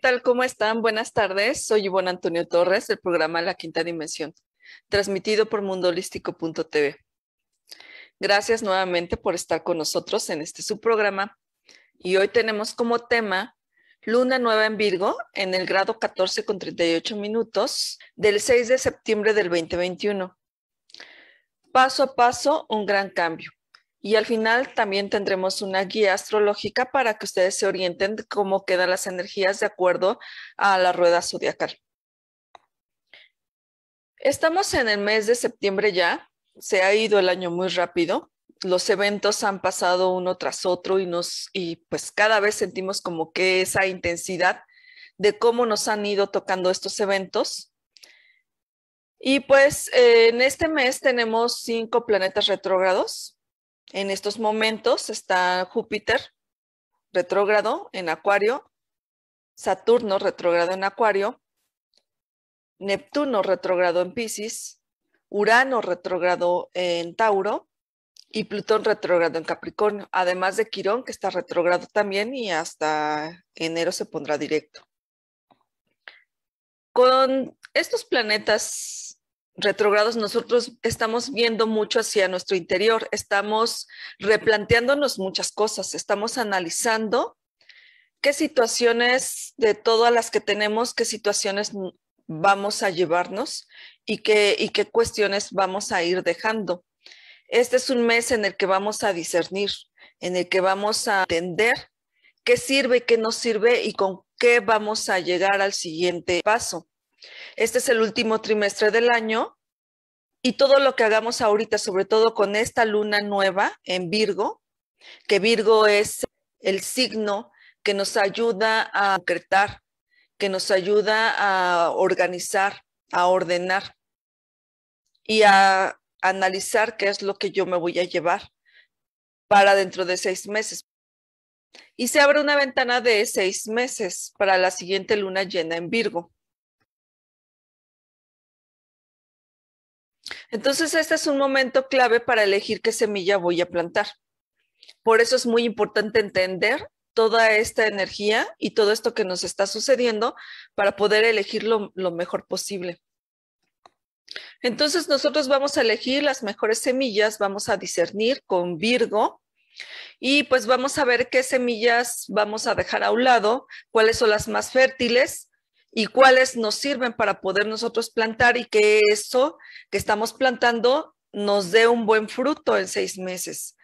tal? ¿Cómo están? Buenas tardes. Soy Ivonne Antonio Torres del programa La Quinta Dimensión, transmitido por mundolístico.tv. Gracias nuevamente por estar con nosotros en este subprograma. Y hoy tenemos como tema Luna Nueva en Virgo en el grado 14 con 38 minutos del 6 de septiembre del 2021. Paso a paso, un gran cambio. Y al final también tendremos una guía astrológica para que ustedes se orienten cómo quedan las energías de acuerdo a la rueda zodiacal. Estamos en el mes de septiembre ya, se ha ido el año muy rápido, los eventos han pasado uno tras otro y nos y pues cada vez sentimos como que esa intensidad de cómo nos han ido tocando estos eventos. Y pues eh, en este mes tenemos cinco planetas retrógrados, en estos momentos está Júpiter retrógrado en Acuario, Saturno retrógrado en Acuario, Neptuno retrógrado en Pisces, Urano retrógrado en Tauro y Plutón retrógrado en Capricornio, además de Quirón que está retrógrado también y hasta enero se pondrá directo. Con estos planetas retrogrados nosotros estamos viendo mucho hacia nuestro interior, estamos replanteándonos muchas cosas, estamos analizando qué situaciones de todas las que tenemos, qué situaciones vamos a llevarnos y qué, y qué cuestiones vamos a ir dejando. Este es un mes en el que vamos a discernir, en el que vamos a entender qué sirve, qué no sirve y con qué vamos a llegar al siguiente paso. Este es el último trimestre del año y todo lo que hagamos ahorita, sobre todo con esta luna nueva en Virgo, que Virgo es el signo que nos ayuda a concretar, que nos ayuda a organizar, a ordenar y a analizar qué es lo que yo me voy a llevar para dentro de seis meses. Y se abre una ventana de seis meses para la siguiente luna llena en Virgo. Entonces, este es un momento clave para elegir qué semilla voy a plantar. Por eso es muy importante entender toda esta energía y todo esto que nos está sucediendo para poder elegir lo, lo mejor posible. Entonces nosotros vamos a elegir las mejores semillas, vamos a discernir con Virgo y pues vamos a ver qué semillas vamos a dejar a un lado, cuáles son las más fértiles y cuáles nos sirven para poder nosotros plantar y que eso que estamos plantando nos dé un buen fruto en seis meses.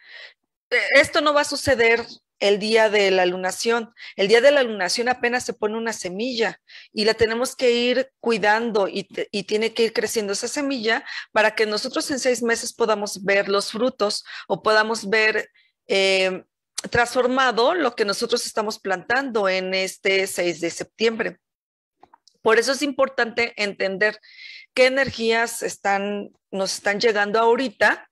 E, esto no va a suceder el día de la lunación. El día de la lunación apenas se pone una semilla y la tenemos que ir cuidando y, tiene que ir creciendo esa semilla para que nosotros en seis meses podamos ver los frutos o podamos ver em, transformado lo que nosotros estamos plantando en este 6 de septiembre. Por eso es importante entender qué energías están, nos están llegando ahorita,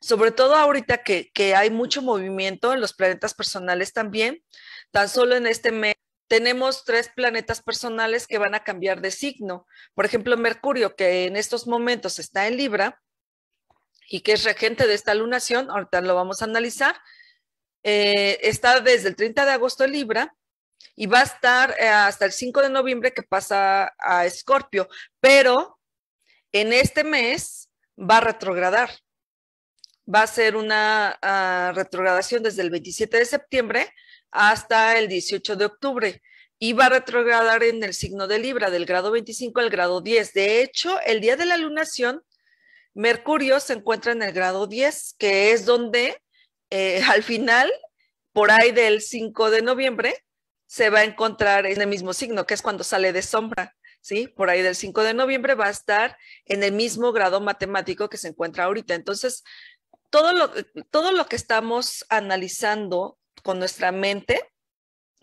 sobre todo ahorita que, hay mucho movimiento en los planetas personales también. Tan solo en este mes tenemos tres planetas personales que van a cambiar de signo. Por ejemplo, Mercurio, que en estos momentos está en Libra y que es regente de esta lunación, ahorita lo vamos a analizar, eh, está desde el 30 de agosto en Libra y va a estar eh, hasta el 5 de noviembre que pasa a Escorpio, pero en este mes va a retrogradar. Va a ser una ah, retrogradación desde el 27 de septiembre hasta el 18 de octubre y va a retrogradar en el signo de Libra del grado 25 al grado 10. De hecho, el día de la lunación, Mercurio se encuentra en el grado 10, que es donde eh, al final, por ahí del 5 de noviembre, se va a encontrar en el mismo signo, que es cuando sale de sombra, ¿sí? Por ahí del 5 de noviembre va a estar en el mismo grado matemático que se encuentra ahorita. Entonces, todo lo, todo lo que estamos analizando con nuestra mente,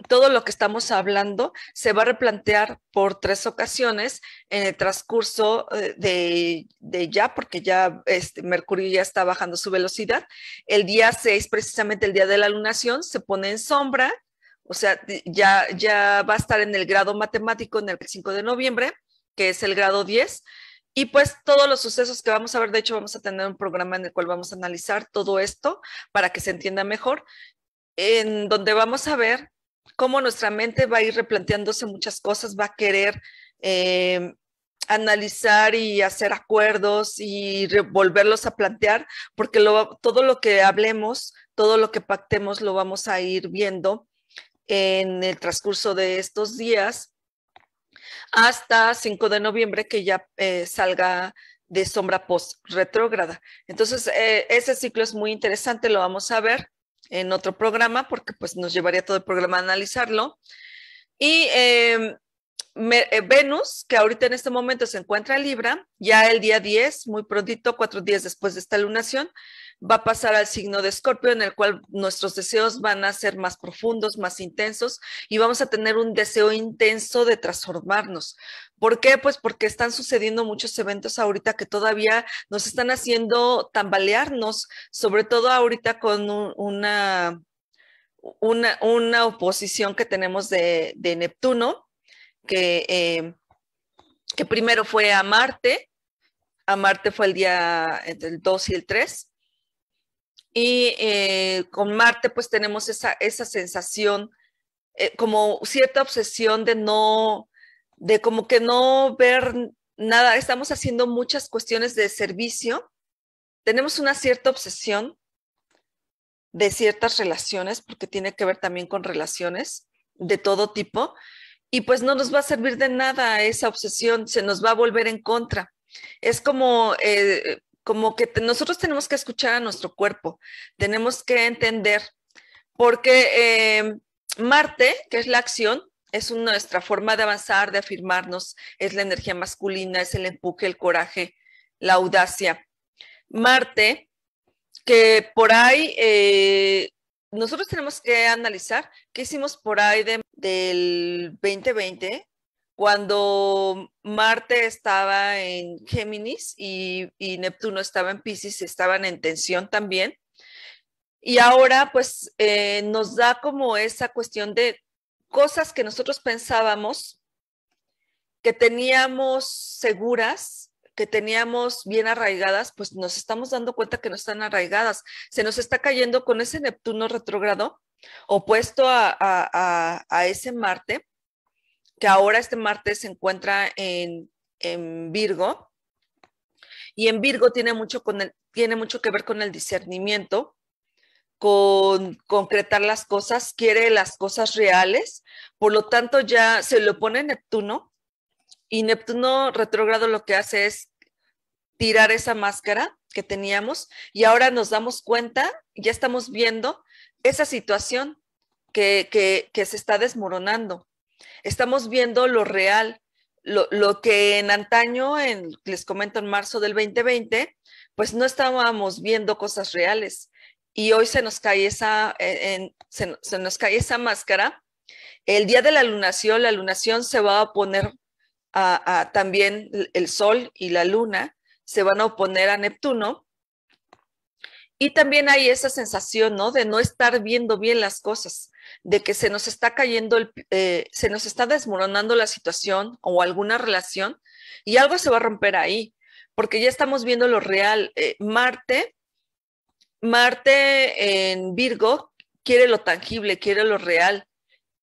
todo lo que estamos hablando se va a replantear por tres ocasiones en el transcurso eh, de, ya, porque ya este, Mercurio ya está bajando su velocidad. El día 6, precisamente el día de la lunación, se pone en sombra o sea, ya, ya va a estar en el grado matemático en el 5 de noviembre, que es el grado 10. Y pues todos los sucesos que vamos a ver, de hecho vamos a tener un programa en el cual vamos a analizar todo esto para que se entienda mejor, en donde vamos a ver cómo nuestra mente va a ir replanteándose muchas cosas, va a querer eh, analizar y hacer acuerdos y volverlos a plantear, porque todo lo que hablemos, todo lo que pactemos lo vamos a ir viendo en el transcurso de estos días hasta 5 de noviembre que ya eh, salga de sombra post retrógrada. Entonces, eh, ese ciclo es muy interesante, lo vamos a ver en otro programa porque pues nos llevaría todo el programa a analizarlo. Y em, eh, Venus, que ahorita en este momento se encuentra en Libra, ya el día 10, muy prontito, cuatro días después de esta lunación, va a pasar al signo de Escorpio, en el cual nuestros deseos van a ser más profundos, más intensos, y vamos a tener un deseo intenso de transformarnos. ¿Por qué? Pues porque están sucediendo muchos eventos ahorita que todavía nos están haciendo tambalearnos, sobre todo ahorita con una, una, oposición que tenemos de, Neptuno, que, em, que primero fue a Marte, a Marte fue el día entre el 2 y el 3, y eh, con Marte pues tenemos esa, esa sensación, eh, como cierta obsesión de no, de como que no ver nada, estamos haciendo muchas cuestiones de servicio, tenemos una cierta obsesión de ciertas relaciones, porque tiene que ver también con relaciones de todo tipo, y pues no nos va a servir de nada esa obsesión, se nos va a volver en contra. Es como eh, como que nosotros tenemos que escuchar a nuestro cuerpo, tenemos que entender, porque em, Marte, que es la acción, es nuestra forma de avanzar, de afirmarnos, es la energía masculina, es el empuje, el coraje, la audacia. Marte, que por ahí eh, nosotros tenemos que analizar qué hicimos por ahí del 2020, cuando Marte estaba en Géminis y, Neptuno estaba en Pisces, estaban en tensión también. Y ahora pues eh, nos da como esa cuestión de cosas que nosotros pensábamos que teníamos seguras, que teníamos bien arraigadas, pues nos estamos dando cuenta que no están arraigadas. Se nos está cayendo con ese Neptuno retrógrado opuesto a ese Marte que ahora este martes se encuentra en, Virgo. Y en Virgo tiene mucho, tiene mucho que ver con el discernimiento, con concretar las cosas, quiere las cosas reales, por lo tanto ya se lo pone Neptuno y Neptuno retrógrado lo que hace es tirar esa máscara que teníamos y ahora nos damos cuenta, ya estamos viendo esa situación que, que, que se está desmoronando. Estamos viendo lo real, lo, que en antaño, en, les comento en marzo del 2020, pues no estábamos viendo cosas reales. Y hoy se nos cae esa, se, nos cae esa máscara. El día de la lunación, la lunación se va a oponer a, también el Sol y la Luna, se van a oponer a Neptuno. Y también hay esa sensación, ¿no? De no estar viendo bien las cosas de que se nos está cayendo, el, eh, se nos está desmoronando la situación o alguna relación y algo se va a romper ahí, porque ya estamos viendo lo real. Eh, Marte, Marte en Virgo quiere lo tangible, quiere lo real,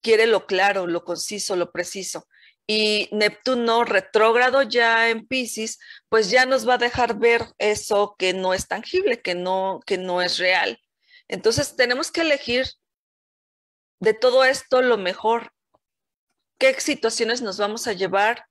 quiere lo claro, lo conciso, lo preciso. Y Neptuno retrógrado ya en Pisces, pues ya nos va a dejar ver eso que no es tangible, que no, que no es real. Entonces tenemos que elegir de todo esto lo mejor. ¿Qué situaciones nos vamos a llevar?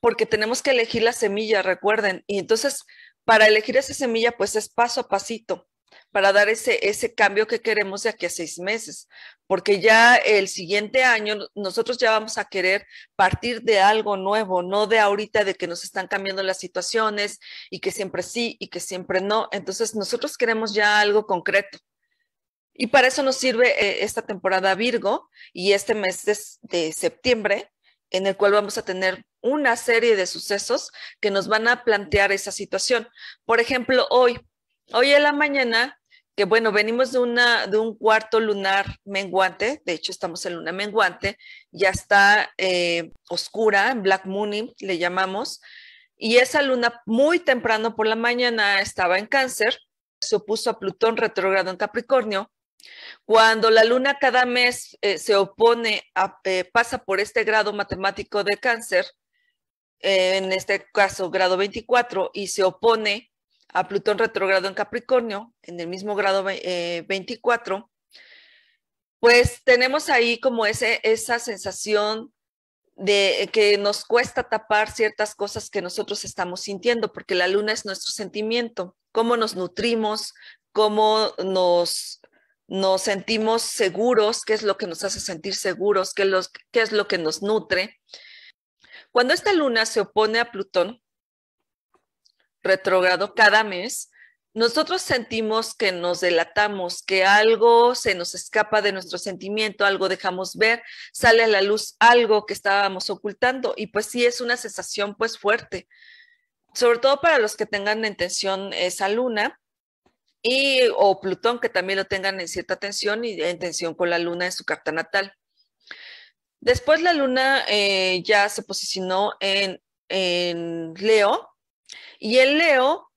Porque tenemos que elegir la semilla, recuerden. Y entonces, para elegir esa semilla, pues es paso a pasito para dar ese, ese cambio que queremos de aquí a seis meses, porque ya el siguiente año nosotros ya vamos a querer partir de algo nuevo, no de ahorita de que nos están cambiando las situaciones y que siempre sí y que siempre no. Entonces nosotros queremos ya algo concreto. Y para eso nos sirve eh, esta temporada Virgo y este mes de, septiembre, en el cual vamos a tener una serie de sucesos que nos van a plantear esa situación. Por ejemplo, hoy, hoy en la mañana, que bueno, venimos de, una, de un cuarto lunar menguante, de hecho estamos en luna menguante, ya está eh, oscura, en Black Moon, le llamamos, y esa luna muy temprano por la mañana estaba en cáncer, se opuso a Plutón retrógrado en Capricornio, cuando la luna cada mes eh, se opone, a, eh, pasa por este grado matemático de cáncer, eh, en este caso grado 24, y se opone a Plutón retrogrado en Capricornio, en el mismo grado 24, pues tenemos ahí como ese, esa sensación de que nos cuesta tapar ciertas cosas que nosotros estamos sintiendo, porque la luna es nuestro sentimiento, cómo nos nutrimos, cómo nos nos sentimos seguros, qué es lo que nos hace sentir seguros, qué, es lo que nos nutre. Cuando esta luna se opone a Plutón, retrógrado cada mes, nosotros sentimos que nos delatamos, que algo se nos escapa de nuestro sentimiento, algo dejamos ver, sale a la luz algo que estábamos ocultando y pues sí es una sensación pues fuerte, sobre todo para los que tengan la intención esa luna, y o Plutón, que también lo tengan en cierta tensión y en tensión con la luna en su carta natal. Después la luna eh, ya se posicionó en, en, Leo y el Leo,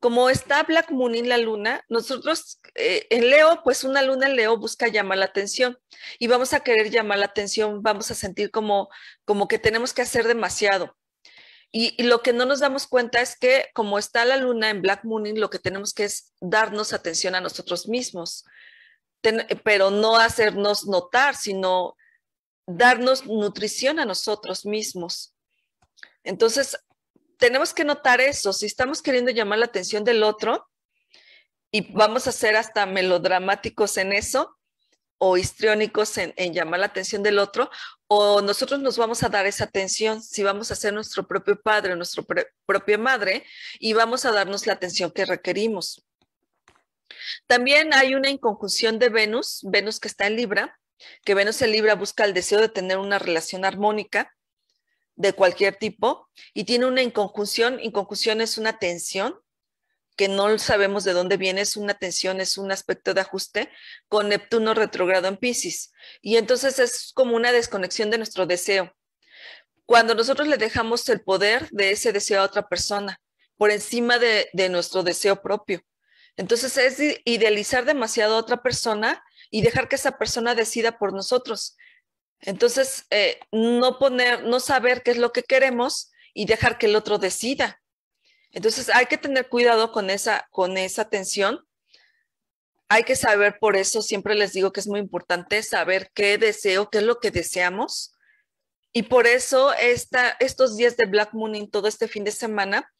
como está Black Moon en la luna, nosotros eh, en Leo, pues una luna en Leo busca llamar la atención y vamos a querer llamar la atención, vamos a sentir como, como que tenemos que hacer demasiado y, lo que no nos damos cuenta es que como está la luna en Black Mooning, lo que tenemos que es darnos atención a nosotros mismos, pero no hacernos notar, sino darnos nutrición a nosotros mismos. Entonces, tenemos que notar eso. Si estamos queriendo llamar la atención del otro y vamos a ser hasta melodramáticos en eso o histriónicos en llamar la atención del otro, o nosotros nos vamos a dar esa atención, si vamos a ser nuestro propio padre, nuestra propia madre, y vamos a darnos la atención que requerimos. También hay una inconjunción de Venus, Venus que está en Libra, que Venus en Libra busca el deseo de tener una relación armónica de cualquier tipo, y tiene una inconjunción, inconjunción es una tensión que no sabemos de dónde viene, es una tensión, es un aspecto de ajuste con Neptuno retrogrado en Pisces. Y entonces es como una desconexión de nuestro deseo. Cuando nosotros le dejamos el poder de ese deseo a otra persona, por encima de, nuestro deseo propio. Entonces es idealizar demasiado a otra persona y dejar que esa persona decida por nosotros. Entonces, eh, no poner, no saber qué es lo que queremos y dejar que el otro decida. Entonces hay que tener cuidado con esa, con esa tensión. Hay que saber, por eso siempre les digo que es muy importante saber qué deseo, qué es lo que deseamos. Y por eso estos días de Black Mooning, todo este fin de semana,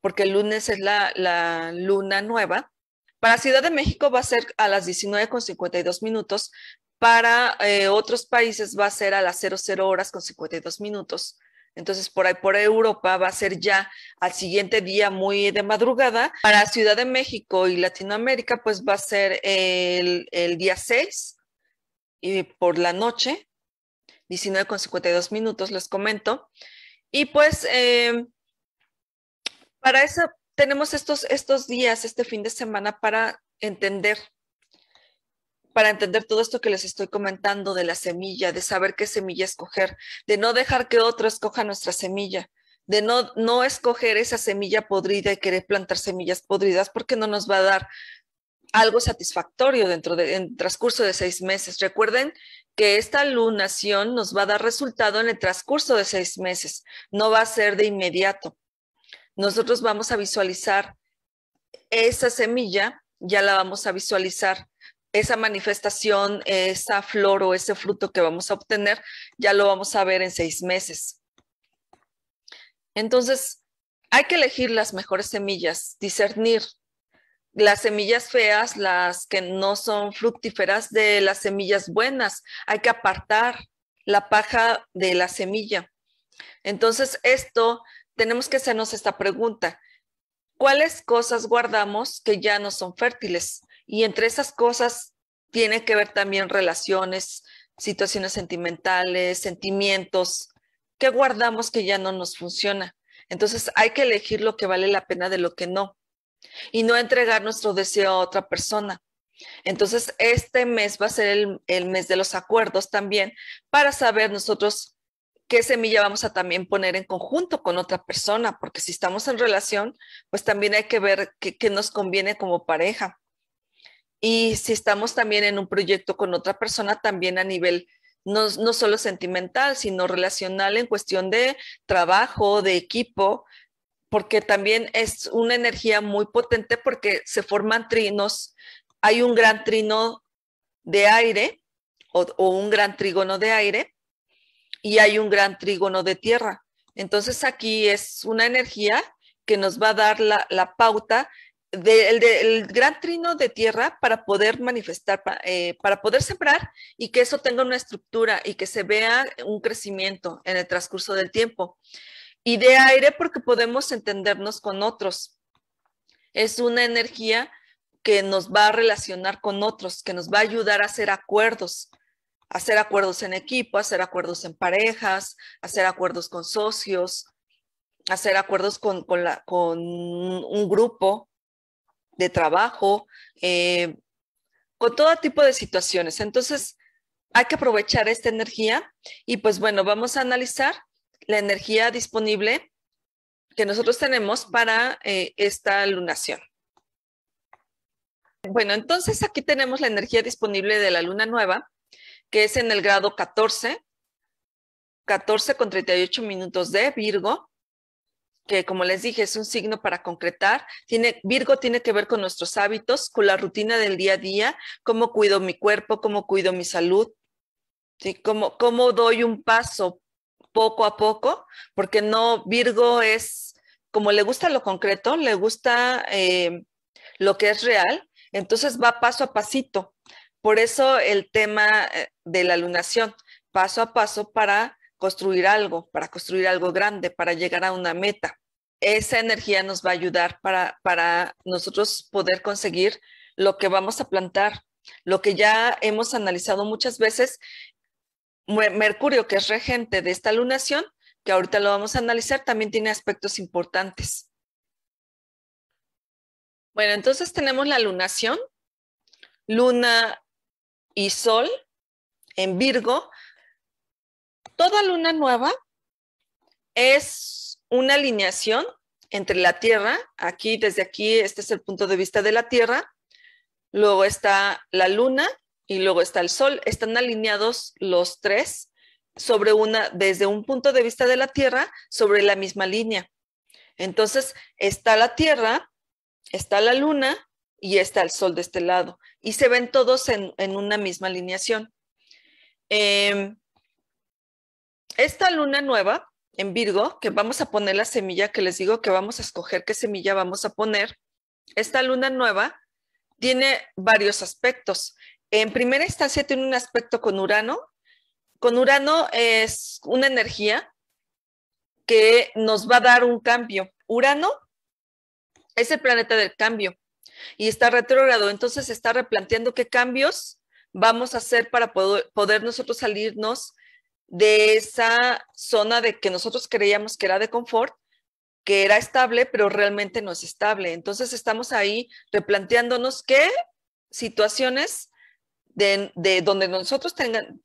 porque el lunes es la, luna nueva, para Ciudad de México va a ser a las 19.52 minutos, para eh, otros países va a ser a las 00 horas con 52 minutos. Entonces, por ahí, por Europa va a ser ya al siguiente día muy de madrugada. Para Ciudad de México y Latinoamérica, pues va a ser el, día 6 y por la noche, 19 con 52 minutos, les comento. Y pues, em, para eso tenemos estos, estos días, este fin de semana, para entender para entender todo esto que les estoy comentando de la semilla, de saber qué semilla escoger, de no dejar que otro escoja nuestra semilla, de no, no escoger esa semilla podrida y querer plantar semillas podridas porque no nos va a dar algo satisfactorio dentro de transcurso de seis meses. Recuerden que esta lunación nos va a dar resultado en el transcurso de seis meses, no va a ser de inmediato. Nosotros vamos a visualizar esa semilla, ya la vamos a visualizar esa manifestación, esa flor o ese fruto que vamos a obtener, ya lo vamos a ver en seis meses. Entonces, hay que elegir las mejores semillas, discernir las semillas feas, las que no son fructíferas de las semillas buenas. Hay que apartar la paja de la semilla. Entonces, esto tenemos que hacernos esta pregunta. ¿Cuáles cosas guardamos que ya no son fértiles? Y entre esas cosas tiene que ver también relaciones, situaciones sentimentales, sentimientos, que guardamos que ya no nos funciona. Entonces hay que elegir lo que vale la pena de lo que no y no entregar nuestro deseo a otra persona. Entonces, este mes va a ser el, mes de los acuerdos también para saber nosotros qué semilla vamos a también poner en conjunto con otra persona, porque si estamos en relación, pues también hay que ver qué, qué nos conviene como pareja. Y si estamos también en un proyecto con otra persona, también a nivel no, no solo sentimental, sino relacional en cuestión de trabajo, de equipo, porque también es una energía muy potente porque se forman trinos. Hay un gran trino de aire o, un gran trígono de aire y hay un gran trígono de tierra. Entonces aquí es una energía que nos va a dar la, la pauta del el, gran trino de tierra para poder manifestar, eh, para, poder sembrar y que eso tenga una estructura y que se vea un crecimiento en el transcurso del tiempo. Y de aire porque podemos entendernos con otros. Es una energía que nos va a relacionar con otros, que nos va a ayudar a hacer acuerdos, hacer acuerdos en equipo, hacer acuerdos en parejas, hacer acuerdos con socios, hacer acuerdos con un grupo, de trabajo, con eh, todo tipo de situaciones. Entonces, hay que aprovechar esta energía y pues bueno, vamos a analizar la energía disponible que nosotros tenemos para eh, esta lunación. Bueno, entonces aquí tenemos la energía disponible de la luna nueva, que es en el grado 14, 14 con 38 minutos de Virgo, que como les dije es un signo para concretar. Tiene, Virgo tiene que ver con nuestros hábitos, con la rutina del día a día, cómo cuido mi cuerpo, cómo cuido mi salud, ¿sí? cómo, cómo doy un paso poco a poco, porque no, Virgo es, como le gusta lo concreto, le gusta eh, lo que es real, entonces va paso a pasito. Por eso el tema eh, de la lunación, paso a paso para construir algo, para construir algo grande, para llegar a una meta. Esa energía nos va a ayudar para, nosotros poder conseguir lo que vamos a plantar, lo que ya hemos analizado muchas veces. Mercurio, que es regente de esta lunación, que ahorita lo vamos a analizar, también tiene aspectos importantes. Bueno, entonces tenemos la lunación, luna y sol en Virgo, toda luna nueva es una alineación entre la Tierra, aquí desde aquí, este es el punto de vista de la Tierra, luego está la luna y luego está el sol. Están alineados los tres sobre una, desde un punto de vista de la Tierra, sobre la misma línea. Entonces, está la Tierra, está la luna y está el sol de este lado. Y se ven todos en, una misma alineación. Em, esta luna nueva en Virgo, que vamos a poner la semilla que les digo que vamos a escoger qué semilla vamos a poner, esta luna nueva tiene varios aspectos. En primera instancia tiene un aspecto con Urano. Con Urano es una energía que nos va a dar un cambio. Urano es el planeta del cambio y está retrógrado, entonces está replanteando qué cambios vamos a hacer para poder, poder nosotros salirnos de esa zona de que nosotros creíamos que era de confort, que era estable, pero realmente no es estable. Entonces estamos ahí replanteándonos qué situaciones de, donde nosotros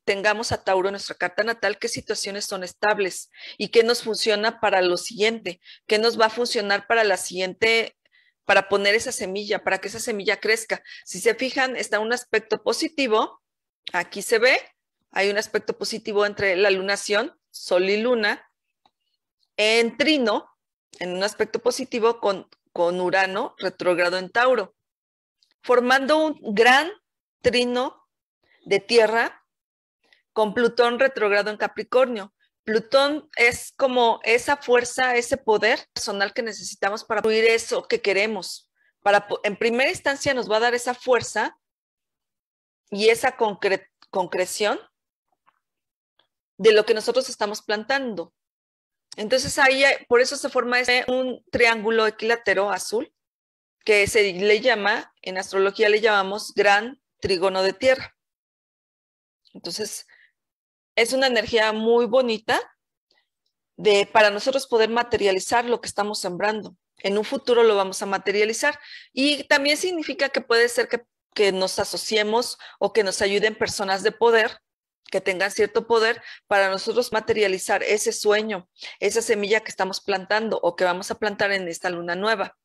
tengamos a Tauro en nuestra carta natal, qué situaciones son estables y qué nos funciona para lo siguiente, qué nos va a funcionar para la siguiente para poner esa semilla, para que esa semilla crezca. Si se fijan, está un aspecto positivo, aquí se ve, hay un aspecto positivo entre la lunación, sol y luna, en trino, en un aspecto positivo con, con Urano retrógrado en Tauro, formando un gran trino de tierra con Plutón retrógrado en Capricornio. Plutón es como esa fuerza, ese poder personal que necesitamos para construir eso que queremos. Para, en primera instancia nos va a dar esa fuerza y esa concreción de lo que nosotros estamos plantando. Entonces ahí, por eso se forma este, un triángulo equilátero azul, que se le llama, en astrología le llamamos gran trigono de tierra. Entonces, es una energía muy bonita de, para nosotros poder materializar lo que estamos sembrando. En un futuro lo vamos a materializar. Y también significa que puede ser que, que nos asociemos o que nos ayuden personas de poder que tengan cierto poder para nosotros materializar ese sueño, esa semilla que estamos plantando o que vamos a plantar en esta luna nueva.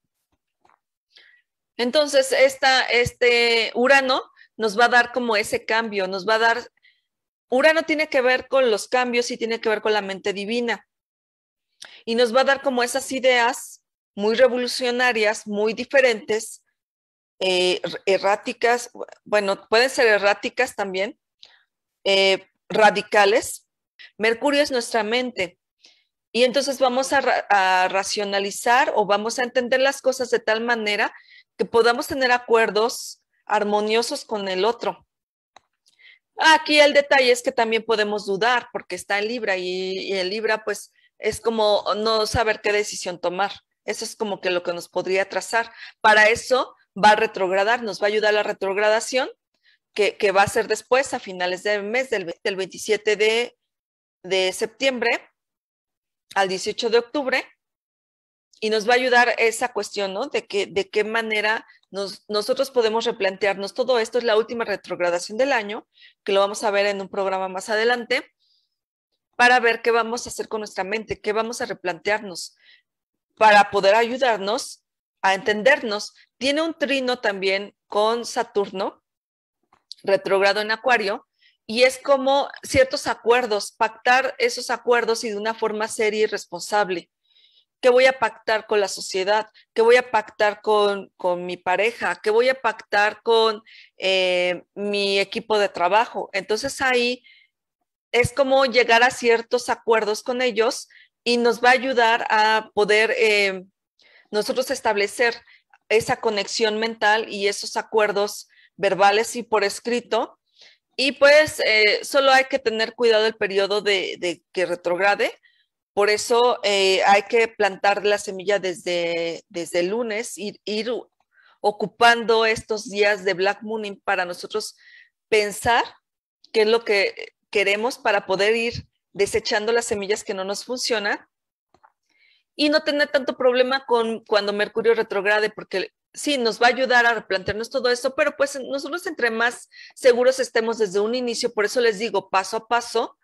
Entonces, esta, este Urano nos va a dar como ese cambio, nos va a dar... Urano tiene que ver con los cambios y tiene que ver con la mente divina. Y nos va a dar como esas ideas muy revolucionarias, muy diferentes, eh, erráticas, bueno, pueden ser erráticas también, eh, radicales. Mercurio es nuestra mente. Y entonces vamos a, racionalizar o vamos a entender las cosas de tal manera que podamos tener acuerdos armoniosos con el otro. Aquí el detalle es que también podemos dudar porque está en Libra y, y, en Libra pues es como no saber qué decisión tomar. Eso es como que lo que nos podría trazar. Para eso va a retrogradar, nos va a ayudar la retrogradación que, va a ser después, a finales del mes, del, 27 de, septiembre al 18 de octubre y nos va a ayudar esa cuestión, ¿no? De, que, de qué manera nosotros podemos replantearnos todo esto. Es la última retrogradación del año, que lo vamos a ver en un programa más adelante, para ver qué vamos a hacer con nuestra mente, qué vamos a replantearnos, para poder ayudarnos a entendernos. Tiene un trino también con Saturno, retrogrado en Acuario, y es como ciertos acuerdos, pactar esos acuerdos y de una forma seria y responsable. ¿Qué voy a pactar con la sociedad? ¿Qué voy a pactar con, mi pareja? ¿Qué voy a pactar con eh, mi equipo de trabajo? Entonces ahí es como llegar a ciertos acuerdos con ellos y nos va a ayudar a poder eh, nosotros establecer esa conexión mental y esos acuerdos verbales y por escrito. Y pues eh, solo hay que tener cuidado el periodo de, que retrograde. Por eso eh, hay que plantar la semilla desde, desde el lunes, ir, ir ocupando estos días de Black Mooning para nosotros pensar qué es lo que queremos para poder ir desechando las semillas que no nos funcionan y no tener tanto problema con cuando Mercurio retrograde, porque sí, nos va a ayudar a replantearnos todo eso, pero pues nosotros entre más seguros estemos desde un inicio, por eso les digo, paso a paso,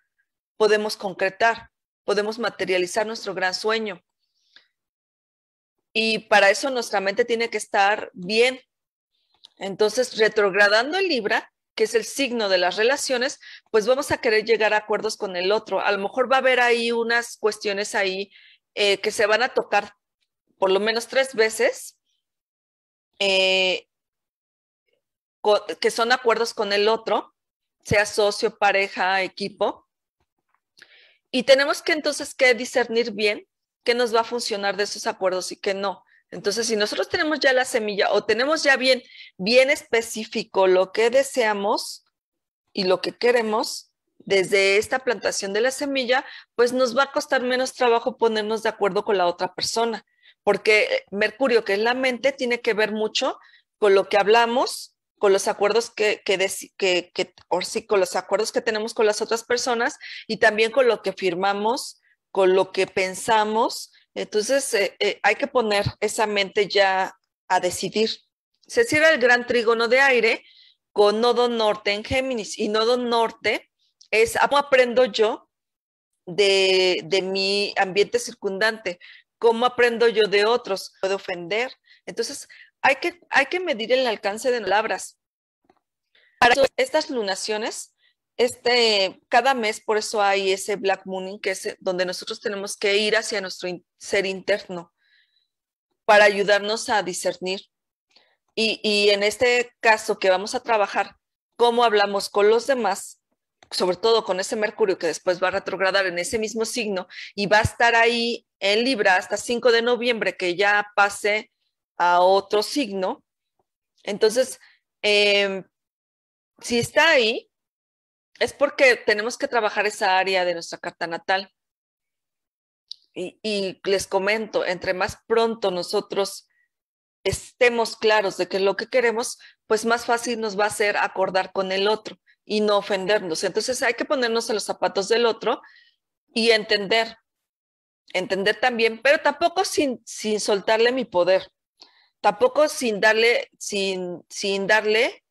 podemos concretar, podemos materializar nuestro gran sueño. Y para eso nuestra mente tiene que estar bien. Entonces, retrogradando el Libra, que es el signo de las relaciones, pues vamos a querer llegar a acuerdos con el otro. A lo mejor va a haber ahí unas cuestiones ahí eh, que se van a tocar por lo menos tres veces eh, que son acuerdos con el otro, sea socio, pareja, equipo. Y tenemos que entonces que discernir bien qué nos va a funcionar de esos acuerdos y qué no. Entonces, si nosotros tenemos ya la semilla o tenemos ya bien, bien específico lo que deseamos y lo que queremos desde esta plantación de la semilla, pues nos va a costar menos trabajo ponernos de acuerdo con la otra persona porque Mercurio, que es la mente, tiene que ver mucho con lo que hablamos, con los acuerdos que, que, que, sí, con los acuerdos que tenemos con las otras personas y también con lo que firmamos, con lo que pensamos. Entonces, eh, eh, hay que poner esa mente ya a decidir. Se cierra el gran trígono de aire con nodo norte en Géminis y nodo norte es cómo aprendo yo de, de mi ambiente circundante, ¿Cómo aprendo yo de otros? ¿Puedo ofender? Entonces, hay que, hay que medir el alcance de palabras. Para estas lunaciones, este, cada mes por eso hay ese Black Mooning, que es eh, donde nosotros tenemos que ir hacia nuestro ser interno para ayudarnos a discernir. Y, y en este caso que vamos a trabajar, cómo hablamos con los demás, sobre todo con ese Mercurio que después va a retrogradar en ese mismo signo y va a estar ahí en Libra hasta 5 de noviembre que ya pase a otro signo. Entonces, em, si está ahí, es porque tenemos que trabajar esa área de nuestra carta natal. Y, y, les comento, entre más pronto nosotros estemos claros de que lo que queremos, pues más fácil nos va a ser acordar con el otro y no ofendernos. Entonces hay que ponernos en los zapatos del otro y entender entender también, pero tampoco sin, soltarle mi poder, tampoco sin darle, sin, darle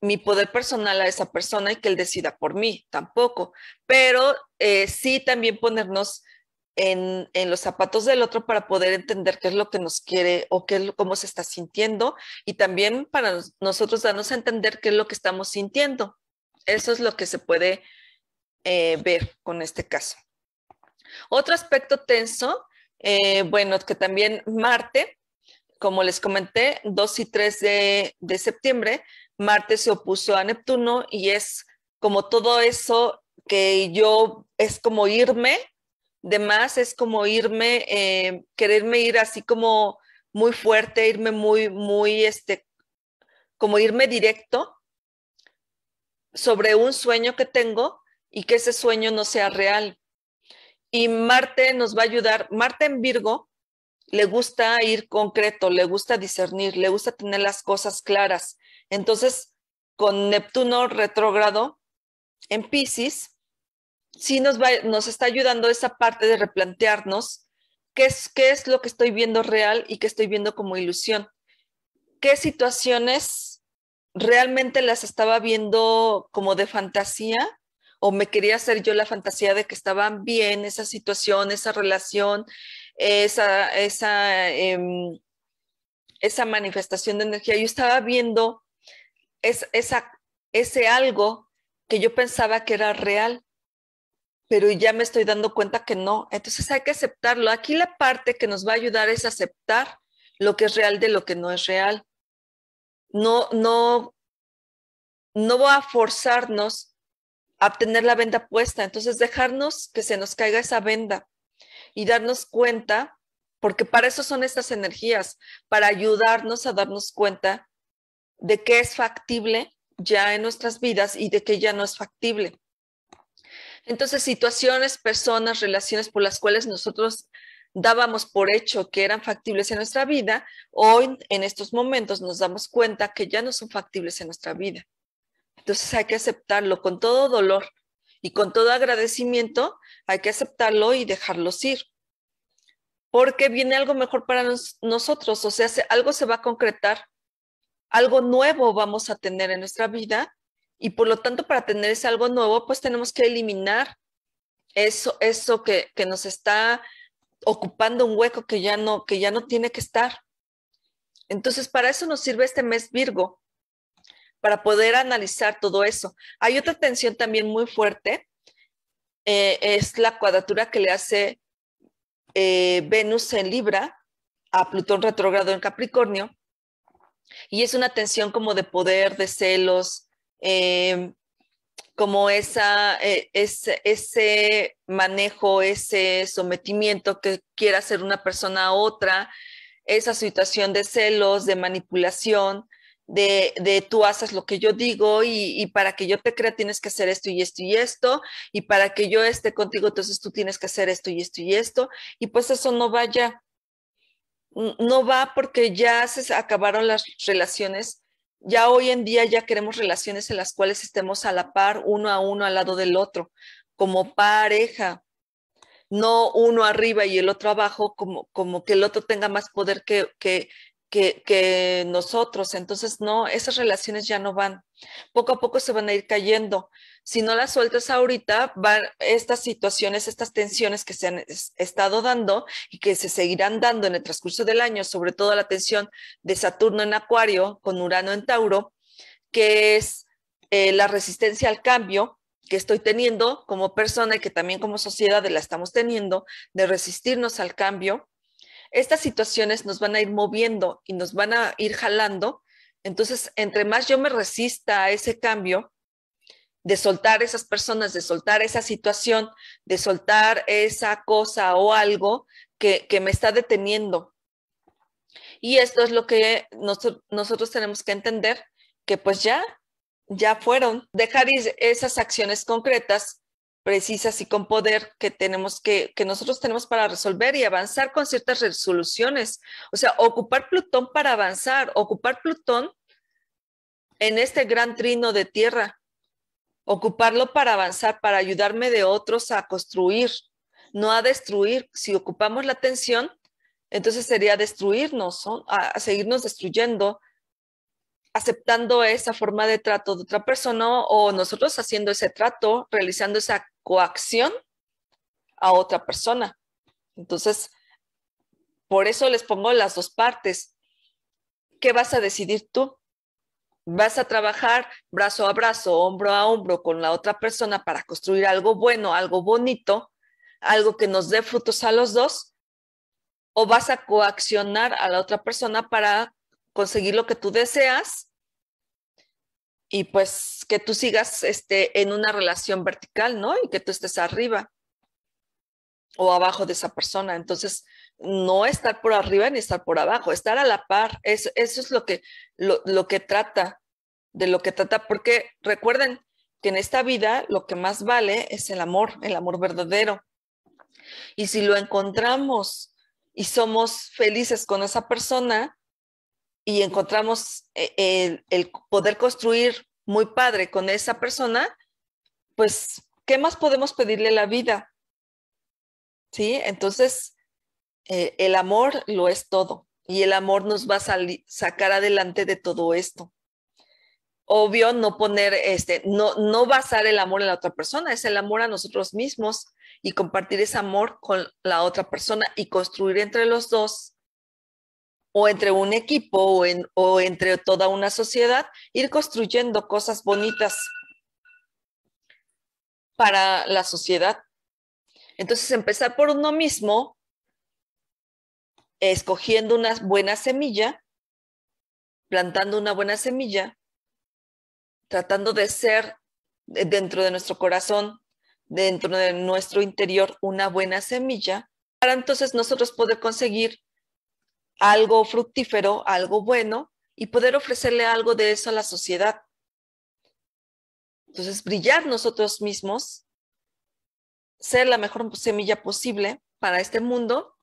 mi poder personal a esa persona y que él decida por mí, tampoco, pero eh, sí también ponernos en, los zapatos del otro para poder entender qué es lo que nos quiere o qué cómo se está sintiendo y también para nosotros darnos a entender qué es lo que estamos sintiendo. Eso es lo que se puede eh, ver con este caso. Otro aspecto tenso, eh, bueno, que también Marte, como les comenté, 2 y 3 de, de septiembre, Marte se opuso a Neptuno y es como todo eso que yo es como irme de más, es como irme, eh, quererme ir así como muy fuerte, irme muy, muy, este, como irme directo sobre un sueño que tengo y que ese sueño no sea real. Y Marte nos va a ayudar. Marte en Virgo le gusta ir concreto, le gusta discernir, le gusta tener las cosas claras. Entonces, con Neptuno retrógrado en Pisces, sí nos, va, nos está ayudando esa parte de replantearnos qué qué es lo que estoy viendo real y qué estoy viendo como ilusión. ¿Qué situaciones realmente las estaba viendo como de fantasía o me quería hacer yo la fantasía de que estaban bien esa situación, esa relación, esa, esa, em, esa manifestación de energía. Yo estaba viendo esa, ese algo que yo pensaba que era real, pero ya me estoy dando cuenta que no. Entonces hay que aceptarlo. Aquí la parte que nos va a ayudar es aceptar lo que es real de lo que no es real. No, no, no va a forzarnos a la venda puesta. Entonces, dejarnos que se nos caiga esa venda y darnos cuenta, porque para eso son estas energías, para ayudarnos a darnos cuenta de que es factible ya en nuestras vidas y de que ya no es factible. Entonces, situaciones, personas, relaciones por las cuales nosotros dábamos por hecho que eran factibles en nuestra vida, hoy en estos momentos nos damos cuenta que ya no son factibles en nuestra vida. Entonces hay que aceptarlo con todo dolor y con todo agradecimiento, hay que aceptarlo y dejarlos ir. Porque viene algo mejor para nosotros, o sea, algo se va a concretar, algo nuevo vamos a tener en nuestra vida y por lo tanto para tener ese algo nuevo, pues tenemos que eliminar eso, eso que, que nos está ocupando un hueco que ya, no, que ya no tiene que estar. Entonces, para eso nos sirve este mes Virgo, para poder analizar todo eso. Hay otra tensión también muy fuerte, eh, es la cuadratura que le hace eh, Venus en Libra a Plutón retrógrado en Capricornio, y es una tensión como de poder, de celos, em, como esa, e, ese, ese manejo, ese sometimiento que quiera hacer una persona a otra, esa situación de celos, de manipulación, de, de, tú haces lo que yo digo y, y, para que yo te crea tienes que hacer esto y esto y esto, y para que yo esté contigo, entonces tú tienes que hacer esto y esto y esto, y pues eso no vaya, no va porque ya se acabaron las relaciones, ya hoy en día ya queremos relaciones en las cuales estemos a la par, uno a uno al lado del otro, como pareja, no uno arriba y el otro abajo, como, como que el otro tenga más poder que, que, que, nosotros. Entonces, no, esas relaciones ya no van. Poco a poco se van a ir cayendo. Si no las sueltas ahorita, van estas situaciones, estas tensiones que se han estado dando y que se seguirán dando en el transcurso del año, sobre todo la tensión de Saturno en Acuario con Urano en Tauro, que es eh, la resistencia al cambio que estoy teniendo como persona y que también como sociedad la estamos teniendo, de resistirnos al cambio, estas situaciones nos van a ir moviendo y nos van a ir jalando. Entonces, entre más yo me resista a ese cambio, de soltar esas personas, de soltar esa situación, de soltar esa cosa o algo que, me está deteniendo. Y esto es lo que nosotros, tenemos que entender, que pues ya, ya fueron. Dejar esas acciones concretas precisas y con poder que tenemos que, que nosotros tenemos para resolver y avanzar con ciertas resoluciones. O sea, ocupar Plutón para avanzar, ocupar Plutón en este gran trino de tierra, ocuparlo para avanzar, para ayudarme de otros a construir, no a destruir. Si ocupamos la atención, entonces sería destruirnos, a, seguirnos destruyendo, aceptando esa forma de trato de otra persona o nosotros haciendo ese trato, realizando esa coacción a otra persona. Entonces, por eso les pongo las dos partes. ¿Qué vas a decidir tú? ¿Vas a trabajar brazo a brazo, hombro a hombro con la otra persona para construir algo bueno, algo bonito, algo que nos dé frutos a los dos? ¿O vas a coaccionar a la otra persona para conseguir lo que tú deseas y pues que tú sigas este, en una relación vertical, ¿no? Y que tú estés arriba o abajo de esa persona. Entonces, no estar por arriba ni estar por abajo, estar a la par. Es, eso es lo que, lo que trata, de lo que trata, porque recuerden que en esta vida lo que más vale es el amor, el amor verdadero. Y si lo encontramos y somos felices con esa persona, y encontramos eh, el, poder construir muy padre con esa persona, pues, ¿qué más podemos pedirle la vida? ¿Sí? Entonces, eh, el amor lo es todo y el amor nos va a sacar adelante de todo esto. Obvio, no poner, este, no, no basar el amor en la otra persona, es el amor a nosotros mismos y compartir ese amor con la otra persona y construir entre los dos o entre un equipo o, entre toda una sociedad, ir construyendo cosas bonitas para la sociedad. Entonces, empezar por uno mismo, escogiendo una buena semilla, plantando una buena semilla, tratando de ser dentro de nuestro corazón, dentro de nuestro interior, una buena semilla, para entonces nosotros poder conseguir algo fructífero, algo bueno, y poder ofrecerle algo de eso a la sociedad. Entonces, brillar nosotros mismos, ser la mejor semilla posible para este mundo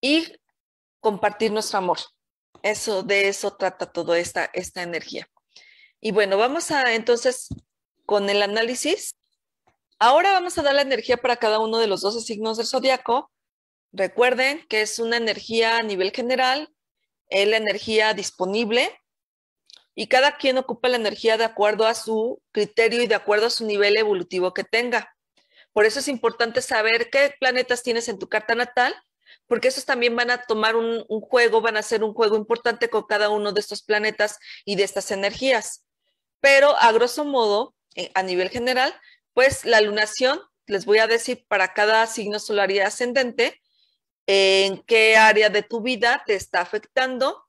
y compartir nuestro amor. Eso, de eso trata toda esta, esta energía. Y bueno, vamos a entonces con el análisis. Ahora vamos a dar la energía para cada uno de los 12 signos del zodiaco Recuerden que es una energía a nivel general, es la energía disponible y cada quien ocupa la energía de acuerdo a su criterio y de acuerdo a su nivel evolutivo que tenga. Por eso es importante saber qué planetas tienes en tu carta natal, porque esos también van a tomar un, juego, van a ser un juego importante con cada uno de estos planetas y de estas energías. Pero a grosso modo, eh, a nivel general, pues la lunación, les voy a decir para cada signo solar y ascendente, en qué área de tu vida te está afectando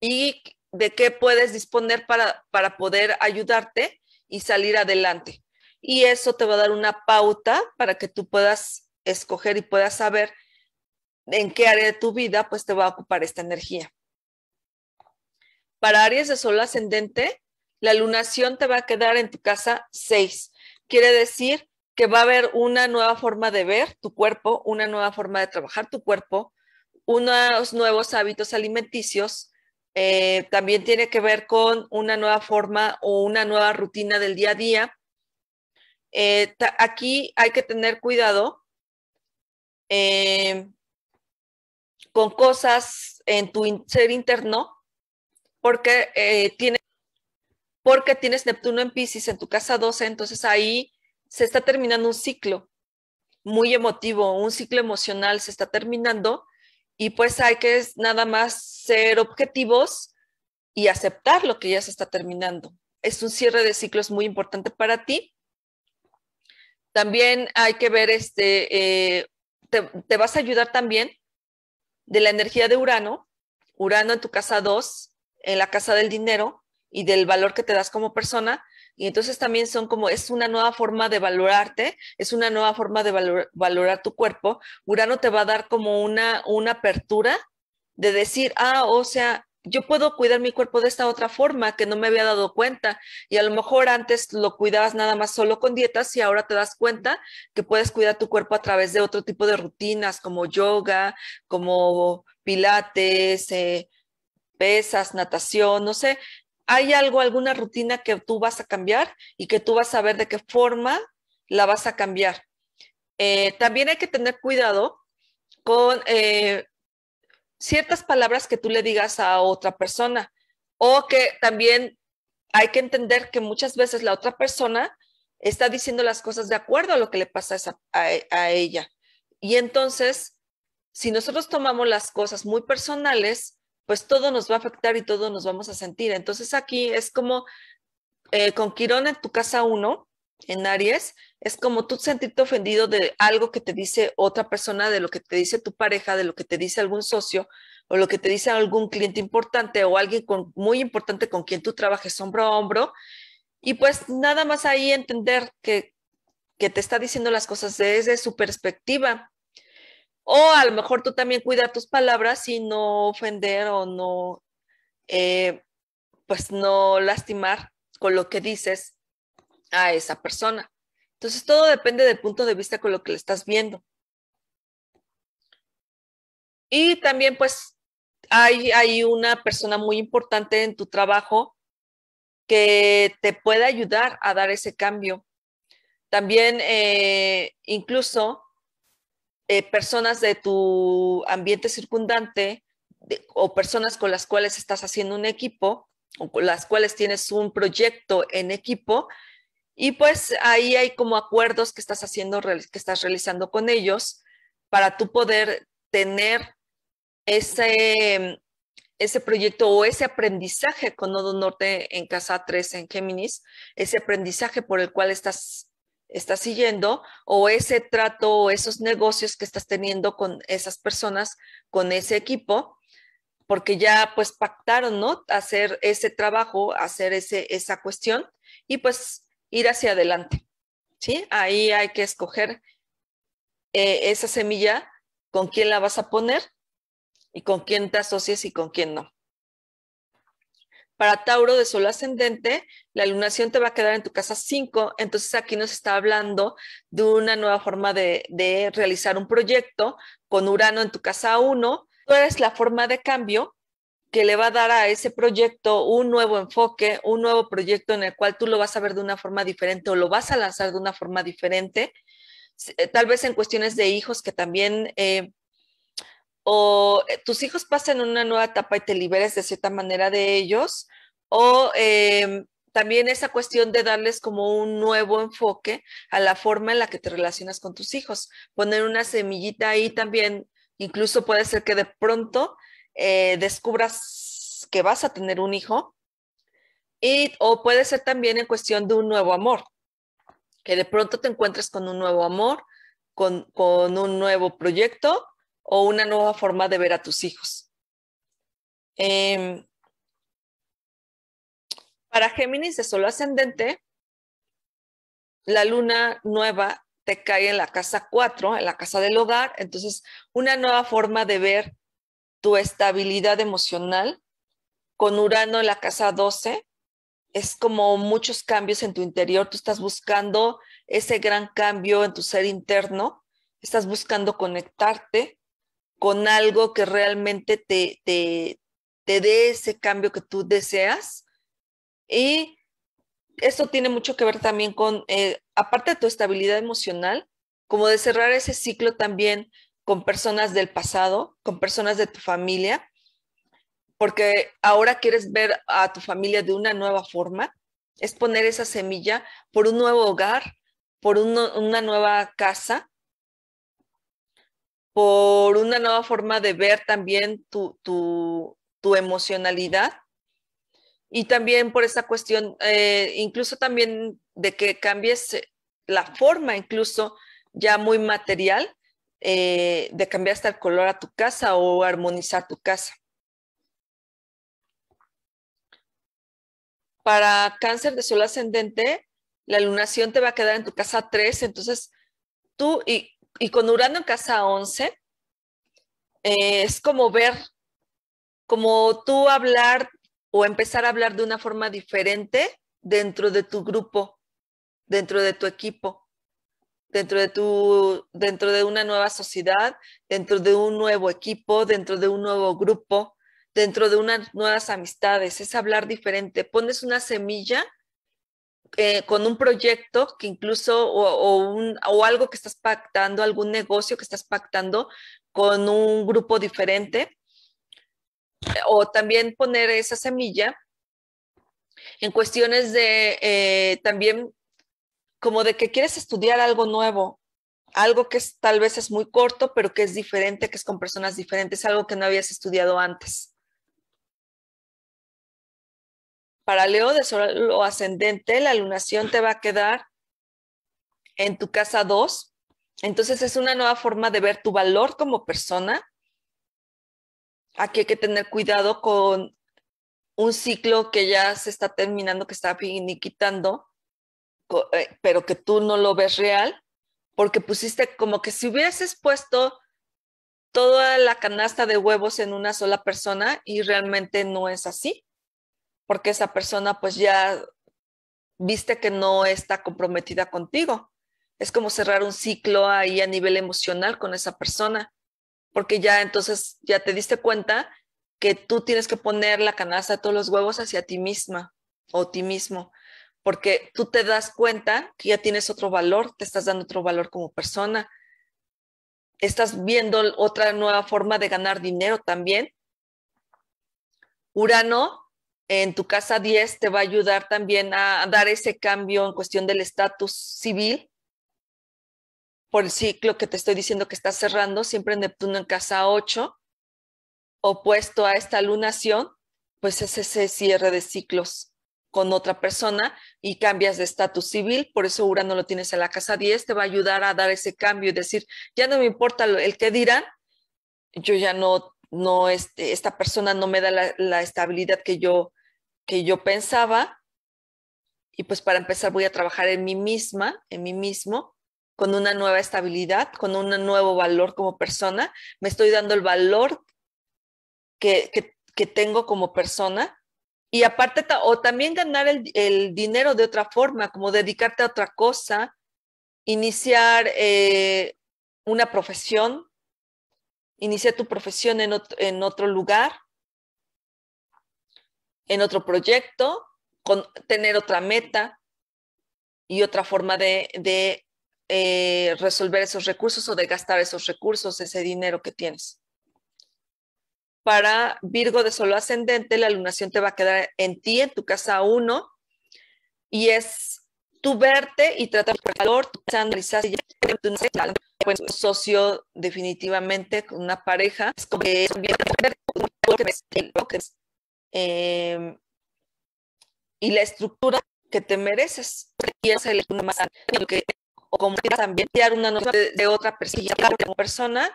y de qué puedes disponer para, poder ayudarte y salir adelante. Y eso te va a dar una pauta para que tú puedas escoger y puedas saber en qué área de tu vida pues te va a ocupar esta energía. Para áreas de sol ascendente, la lunación te va a quedar en tu casa 6. Quiere decir que va a haber una nueva forma de ver tu cuerpo, una nueva forma de trabajar tu cuerpo, unos nuevos hábitos alimenticios. Eh, también tiene que ver con una nueva forma o una nueva rutina del día a día. Eh, aquí hay que tener cuidado eh, con cosas en tu ser interno porque, tiene, porque tienes Neptuno en Pisces en tu casa 12, entonces ahí se está terminando un ciclo muy emotivo, un ciclo emocional se está terminando y pues hay que nada más ser objetivos y aceptar lo que ya se está terminando. Es un cierre de ciclos muy importante para ti. También hay que ver, este, eh, te, te vas a ayudar también de la energía de Urano, Urano en tu casa 2, en la casa del dinero y del valor que te das como persona, y entonces también son como, es una nueva forma de valorarte, es una nueva forma de valorar tu cuerpo. Urano te va a dar como una, una apertura de decir, ah, o sea, yo puedo cuidar mi cuerpo de esta otra forma que no me había dado cuenta y a lo mejor antes lo cuidabas nada más solo con dietas y ahora te das cuenta que puedes cuidar tu cuerpo a través de otro tipo de rutinas como yoga, como pilates, eh, pesas, natación, no sé, hay algo, alguna rutina que tú vas a cambiar y que tú vas a ver de qué forma la vas a cambiar. Eh, también hay que tener cuidado con eh, ciertas palabras que tú le digas a otra persona o que también hay que entender que muchas veces la otra persona está diciendo las cosas de acuerdo a lo que le pasa a ella. Y entonces, si nosotros tomamos las cosas muy personales, pues todo nos va a afectar y todo nos vamos a sentir. Entonces aquí es como eh, con Quirón en tu casa uno, en Aries, es como tú sentirte ofendido de algo que te dice otra persona, de lo que te dice tu pareja, de lo que te dice algún socio o lo que te dice algún cliente importante o alguien muy importante con quien tú trabajes hombro a hombro. Y pues nada más ahí entender que, que te está diciendo las cosas desde su perspectiva o a lo mejor tú también cuidar tus palabras y no ofender o no, eh, pues no lastimar con lo que dices a esa persona. Entonces todo depende del punto de vista con lo que le estás viendo. Y también pues hay, hay una persona muy importante en tu trabajo que te puede ayudar a dar ese cambio. También eh, incluso eh, personas de tu ambiente circundante o personas con las cuales estás haciendo un equipo o con las cuales tienes un proyecto en equipo. Y pues ahí hay como acuerdos que estás haciendo, que estás realizando con ellos para tú poder tener ese, ese proyecto o ese aprendizaje con Nodo Norte en Casa 3 en Géminis, ese aprendizaje por el cual estás estás siguiendo o ese trato o esos negocios que estás teniendo con esas personas, con ese equipo, porque ya pues pactaron, ¿no? Hacer ese trabajo, hacer ese, esa cuestión y pues ir hacia adelante, ¿sí? Ahí hay que escoger eh, esa semilla, con quién la vas a poner y con quién te asocias y con quién no. Para Tauro de Sol ascendente, la iluminación te va a quedar en tu casa 5, entonces aquí nos está hablando de una nueva forma de, realizar un proyecto con Urano en tu casa 1. Tú eres la forma de cambio que le va a dar a ese proyecto un nuevo enfoque, un nuevo proyecto en el cual tú lo vas a ver de una forma diferente o lo vas a lanzar de una forma diferente. Eh, tal vez en cuestiones de hijos que también... Eh, o eh, tus hijos pasen una nueva etapa y te liberes de cierta manera de ellos, o em, también esa cuestión de darles como un nuevo enfoque a la forma en la que te relacionas con tus hijos, poner una semillita ahí también, incluso puede ser que de pronto eh, descubras que vas a tener un hijo, o puede ser también en cuestión de un nuevo amor, que de pronto te encuentres con un nuevo amor, con un nuevo proyecto o una nueva forma de ver a tus hijos. Em, para Géminis de solo ascendente, la luna nueva te cae en la casa 4, en la casa del hogar, entonces una nueva forma de ver tu estabilidad emocional con Urano en la casa 12, es como muchos cambios en tu interior, tú estás buscando ese gran cambio en tu ser interno, estás buscando conectarte con algo que realmente te, te, te dé ese cambio que tú deseas. Y esto tiene mucho que ver también con, eh, aparte de tu estabilidad emocional, como de cerrar ese ciclo también con personas del pasado, con personas de tu familia, porque ahora quieres ver a tu familia de una nueva forma, es poner esa semilla por un nuevo hogar, por una nueva casa, por una nueva forma de ver también tu, tu, tu emocionalidad y también por esa cuestión, eh, incluso también de que cambies eh, la forma, incluso ya muy material, eh, de cambiar hasta el color a tu casa o armonizar tu casa. Para cáncer de sol ascendente, la lunación te va a quedar en tu casa 3, entonces tú y y con Urano en casa 11, eh, es como ver, como tú hablar o empezar a hablar de una forma diferente dentro de tu grupo, dentro de tu equipo, dentro de, tu, dentro de una nueva sociedad, dentro de un nuevo equipo, dentro de un nuevo grupo, dentro de unas nuevas amistades. Es hablar diferente. Pones una semilla eh, con un proyecto que incluso o, un, o algo que estás pactando, algún negocio que estás pactando con un grupo diferente. Eh, o también poner esa semilla en cuestiones de eh, también como de que quieres estudiar algo nuevo, algo que tal vez es muy corto, pero que es diferente, que es con personas diferentes, algo que no habías estudiado antes. Para Leo de sol o ascendente, la lunación te va a quedar en tu casa 2. Entonces es una nueva forma de ver tu valor como persona. Aquí hay que tener cuidado con un ciclo que ya se está terminando, que está finiquitando, eh, pero que tú no lo ves real, porque pusiste como que si hubieses puesto toda la canasta de huevos en una sola persona y realmente no es así porque esa persona pues ya viste que no está comprometida contigo. Es como cerrar un ciclo ahí a nivel emocional con esa persona, porque ya entonces ya te diste cuenta que tú tienes que poner la canasta de todos los huevos hacia ti misma o ti mismo, porque tú te das cuenta que ya tienes otro valor, te estás dando otro valor como persona, estás viendo otra nueva forma de ganar dinero también. Urano en tu casa 10 te va a ayudar también a dar ese cambio en cuestión del estatus civil por el ciclo que te estoy diciendo que está cerrando, siempre Neptuno en casa 8, opuesto a esta lunación, pues es ese cierre de ciclos con otra persona y cambias de estatus civil, por eso Urano lo tienes en la casa 10, te va a ayudar a dar ese cambio y decir, ya no me importa el que dirán, yo ya no, no, este, esta persona no me da la estabilidad que yo que yo pensaba. Y pues para empezar voy a trabajar en mí misma, en mí mismo, con una nueva estabilidad, con un nuevo valor como persona. Me estoy dando el valor que, que, tengo como persona. Y aparte, o también ganar el, dinero de otra forma, como dedicarte a otra cosa, iniciar eh, una profesión, iniciar tu profesión en otro lugar en otro proyecto, con, tener otra meta y otra forma de, eh, resolver esos recursos o de gastar esos recursos, ese dinero que tienes. Para Virgo de Solo Ascendente, la lunación te va a quedar en ti, en tu casa uno, y es tu verte y tratar por valor, tu analizar pues, un socio definitivamente con una pareja, es como que Em, y la estructura que te mereces. que, o como también una de, otra persona,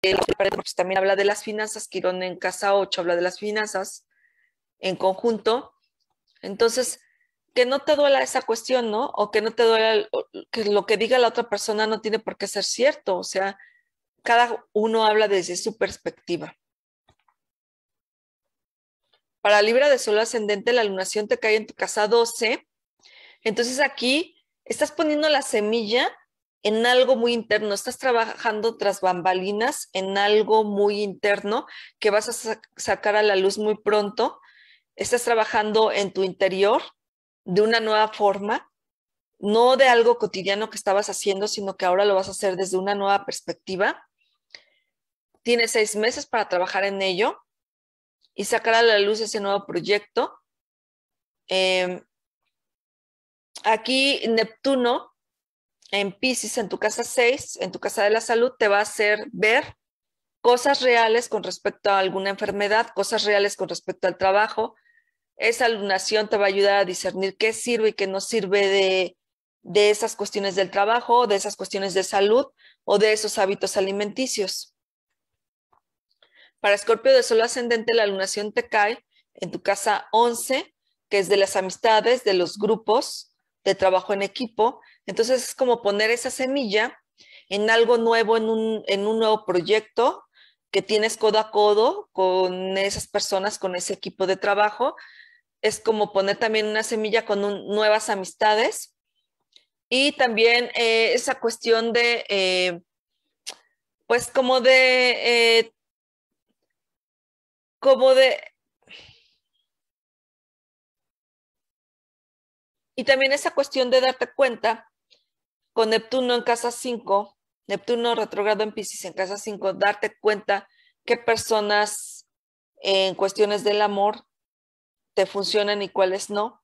pues, también habla de las finanzas, Quirón en casa 8 habla de las finanzas en conjunto. Entonces, que no te duela esa cuestión, ¿no? O que no te duela que lo que diga la otra persona no tiene por qué ser cierto, o sea, cada uno habla desde su perspectiva. Para Libra de Sol ascendente, la lunación te cae en tu casa 12. Entonces aquí estás poniendo la semilla en algo muy interno, estás trabajando tras bambalinas en algo muy interno que vas a sacar a la luz muy pronto, estás trabajando en tu interior de una nueva forma, no de algo cotidiano que estabas haciendo, sino que ahora lo vas a hacer desde una nueva perspectiva. Tienes seis meses para trabajar en ello y sacar a la luz ese nuevo proyecto. Em, aquí Neptuno en Pisces, en tu casa 6, en tu casa de la salud, te va a hacer ver cosas reales con respecto a alguna enfermedad, cosas reales con respecto al trabajo. Esa lunación te va a ayudar a discernir qué sirve y qué no sirve de, de esas cuestiones del trabajo, de esas cuestiones de salud o de esos hábitos alimenticios. Para Escorpio de Sol ascendente, la lunación te cae en tu casa 11, que es de las amistades, de los grupos, de trabajo en equipo. Entonces es como poner esa semilla en algo nuevo, en un, nuevo proyecto que tienes codo a codo con esas personas, con ese equipo de trabajo. Es como poner también una semilla con nuevas amistades. Y también eh, esa cuestión de, eh, pues como de eh, como de... Y también esa cuestión de darte cuenta con Neptuno en casa 5, Neptuno retrogrado en Pisces en casa 5, darte cuenta qué personas en cuestiones del amor te funcionan y cuáles no.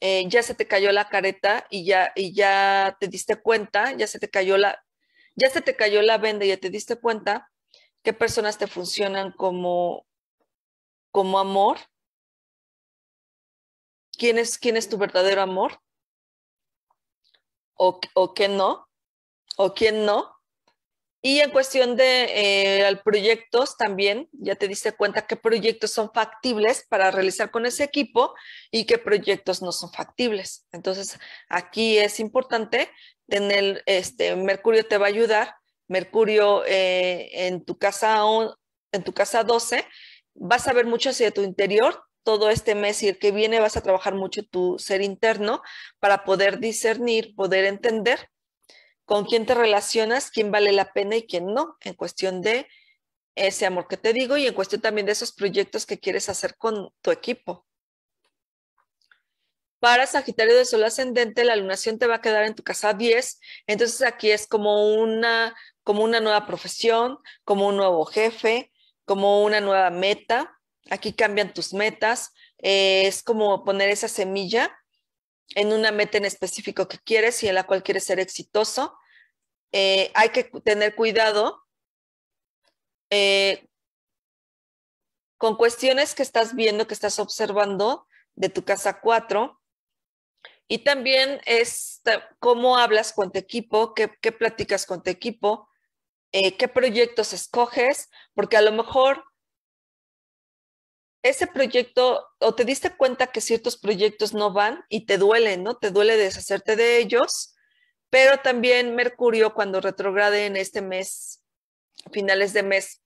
Eh, ya se te cayó la careta y ya, y ya te diste cuenta, ya se te cayó la, ya se te cayó la venda y ya te diste cuenta qué personas te funcionan como como amor? ¿Quién es, quién es tu verdadero amor? ¿O, o qué no? ¿O quién no? Y en cuestión de eh, proyectos también, ya te diste cuenta qué proyectos son factibles para realizar con ese equipo y qué proyectos no son factibles. Entonces, aquí es importante tener, este, Mercurio te va a ayudar. Mercurio eh, en tu casa en tu casa 12 vas a ver mucho hacia tu interior todo este mes y el que viene vas a trabajar mucho tu ser interno para poder discernir, poder entender con quién te relacionas, quién vale la pena y quién no, en cuestión de ese amor que te digo y en cuestión también de esos proyectos que quieres hacer con tu equipo. Para Sagitario de Sol Ascendente, la lunación te va a quedar en tu casa 10, entonces aquí es como una, como una nueva profesión, como un nuevo jefe, como una nueva meta. Aquí cambian tus metas. Eh, es como poner esa semilla en una meta en específico que quieres y en la cual quieres ser exitoso. Eh, hay que tener cuidado eh, con cuestiones que estás viendo, que estás observando de tu casa 4. Y también es cómo hablas con tu equipo, qué, qué platicas con tu equipo, eh, qué proyectos escoges, porque a lo mejor ese proyecto o te diste cuenta que ciertos proyectos no van y te duelen, ¿no? Te duele deshacerte de ellos, pero también Mercurio cuando retrograde en este mes, finales de mes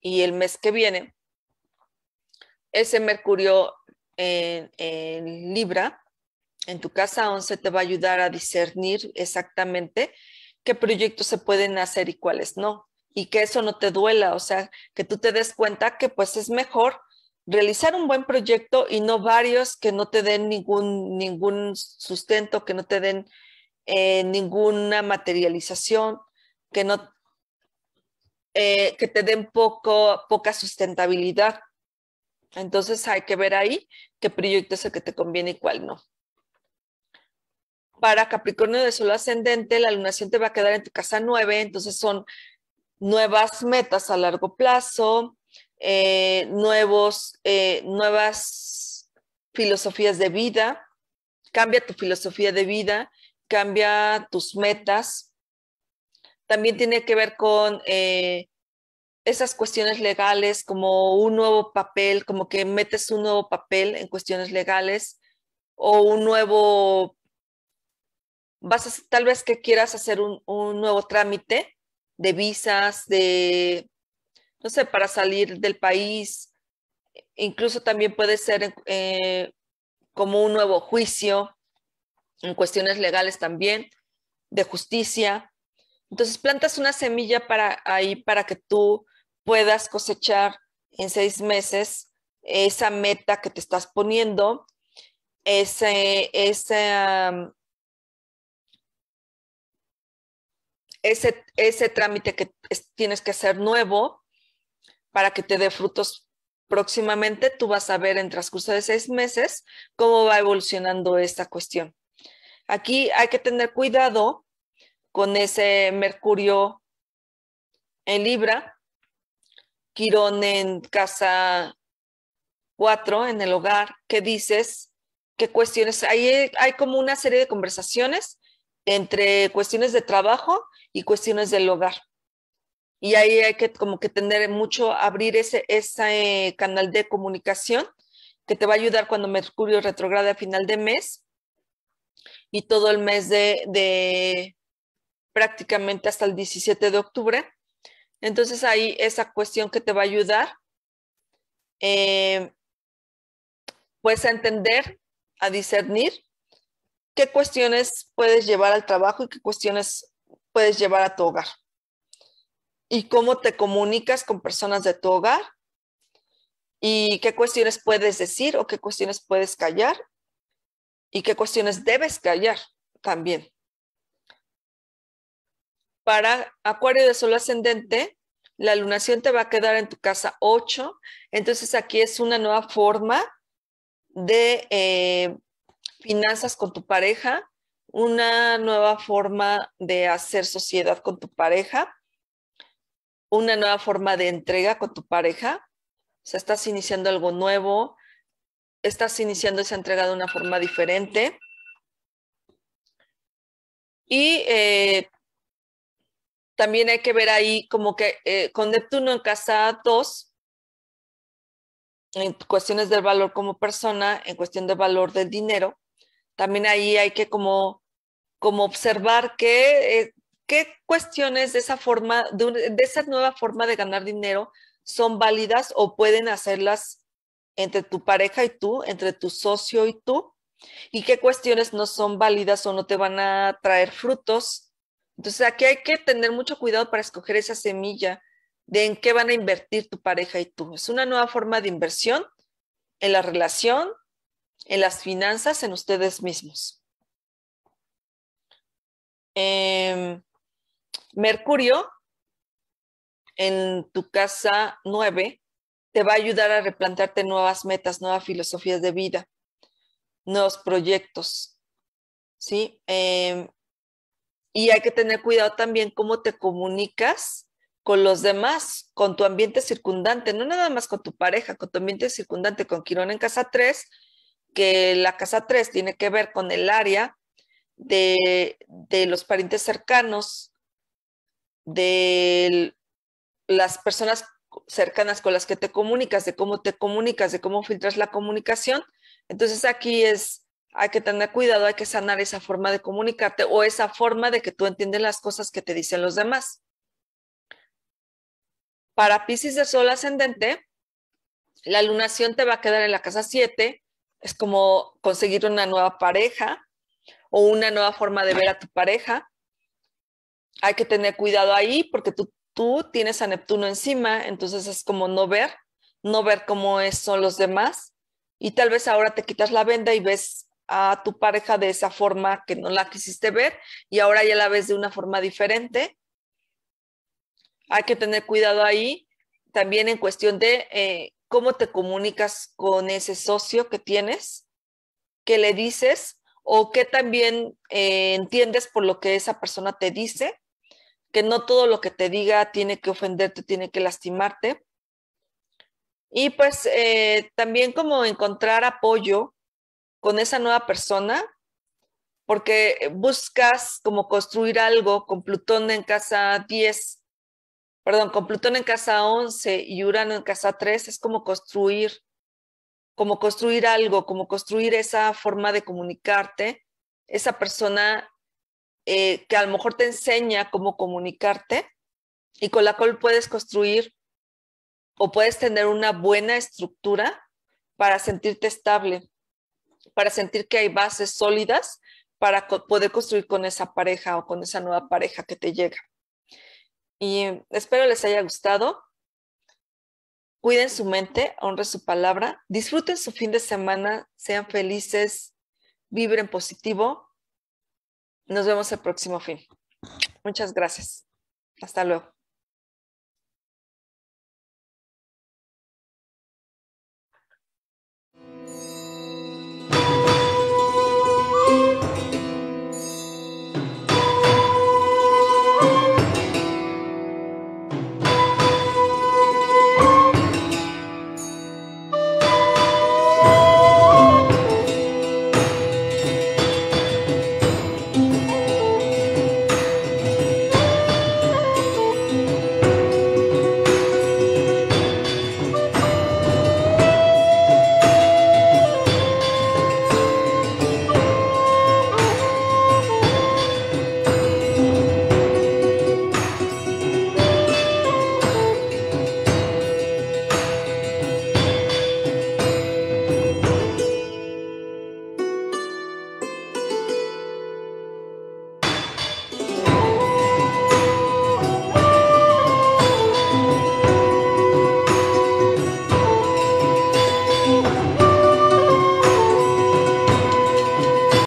y el mes que viene, ese Mercurio en, en Libra, en tu casa 11, te va a ayudar a discernir exactamente qué proyectos se pueden hacer y cuáles no. Y que eso no te duela, o sea, que tú te des cuenta que pues es mejor realizar un buen proyecto y no varios que no te den ningún, ningún sustento, que no te den eh, ninguna materialización, que, no, eh, que te den poco, poca sustentabilidad. Entonces hay que ver ahí qué proyecto es el que te conviene y cuál no para Capricornio de Sol ascendente, la lunación te va a quedar en tu casa 9, entonces son nuevas metas a largo plazo, eh, nuevos, eh, nuevas filosofías de vida, cambia tu filosofía de vida, cambia tus metas. También tiene que ver con eh, esas cuestiones legales, como un nuevo papel, como que metes un nuevo papel en cuestiones legales o un nuevo vas tal vez que quieras hacer un, nuevo trámite de visas, de, no sé, para salir del país, incluso también puede ser eh, como un nuevo juicio en cuestiones legales también, de justicia. Entonces plantas una semilla para ahí para que tú puedas cosechar en seis meses esa meta que te estás poniendo, ese, ese, ese, ese trámite que tienes que hacer nuevo para que te dé frutos próximamente, tú vas a ver en transcurso de seis meses cómo va evolucionando esta cuestión. Aquí hay que tener cuidado con ese Mercurio en Libra, Quirón en casa 4, en el hogar, ¿qué dices? ¿Qué cuestiones? Ahí hay como una serie de conversaciones entre cuestiones de trabajo y cuestiones del hogar. Y ahí hay que como que tener mucho, abrir ese, ese canal de comunicación que te va a ayudar cuando Mercurio retrograde a final de mes y todo el mes de, prácticamente hasta el 17 de octubre. Entonces ahí esa cuestión que te va a ayudar, eh, pues a entender, a discernir qué cuestiones puedes llevar al trabajo y qué cuestiones puedes llevar a tu hogar. Y cómo te comunicas con personas de tu hogar y qué cuestiones puedes decir o qué cuestiones puedes callar y qué cuestiones debes callar también. Para Acuario de Sol Ascendente, la lunación te va a quedar en tu casa 8, entonces aquí es una nueva forma de eh, finanzas con tu pareja, una nueva forma de hacer sociedad con tu pareja, una nueva forma de entrega con tu pareja. O sea, estás iniciando algo nuevo, estás iniciando esa entrega de una forma diferente. Y eh, también hay que ver ahí como que eh, con Neptuno en casa 2 en cuestiones del valor como persona, en cuestión del valor del dinero, también ahí hay que como, como observar qué, eh, qué cuestiones de esa forma, de, de, esa nueva forma de ganar dinero son válidas o pueden hacerlas entre tu pareja y tú, entre tu socio y tú, y qué cuestiones no son válidas o no te van a traer frutos. Entonces aquí hay que tener mucho cuidado para escoger esa semilla de en qué van a invertir tu pareja y tú. Es una nueva forma de inversión en la relación, en las finanzas, en ustedes mismos. Em, Mercurio, en tu casa nueve, te va a ayudar a replantearte nuevas metas, nuevas filosofías de vida, nuevos proyectos. ¿sí? Em, y hay que tener cuidado también cómo te comunicas con los demás, con tu ambiente circundante, no nada más con tu pareja, con tu ambiente circundante, con Quirón en casa 3, que la casa 3 tiene que ver con el área de, los parientes cercanos, de las personas cercanas con las que te comunicas, de cómo te comunicas, de cómo filtras la comunicación. Entonces aquí es, hay que tener cuidado, hay que sanar esa forma de comunicarte o esa forma de que tú entiendes las cosas que te dicen los demás. Para Pisces de Sol ascendente, la lunación te va a quedar en la casa 7, es como conseguir una nueva pareja o una nueva forma de ver a tu pareja. Hay que tener cuidado ahí porque tú, tú tienes a Neptuno encima, entonces es como no ver, no ver cómo son los demás y tal vez ahora te quitas la venda y ves a tu pareja de esa forma que no la quisiste ver y ahora ya la ves de una forma diferente hay que tener cuidado ahí también en cuestión de eh, cómo te comunicas con ese socio que tienes, qué le dices o qué también eh, entiendes por lo que esa persona te dice, que no todo lo que te diga tiene que ofenderte, tiene que lastimarte. Y pues eh, también como encontrar apoyo con esa nueva persona, porque buscas como construir algo con Plutón en casa 10 perdón, con Plutón en casa 11 y Urano en casa 3 es como construir, como construir algo, como construir esa forma de comunicarte, esa persona eh, que a lo mejor te enseña cómo comunicarte y con la cual puedes construir o puedes tener una buena estructura para sentirte estable, para sentir que hay bases sólidas para poder construir con esa pareja o con esa nueva pareja que te llega. Y espero les haya gustado. Cuiden su mente, honren su palabra, disfruten su fin de semana, sean felices, vibren positivo. Nos vemos el próximo fin. Muchas gracias. Hasta luego.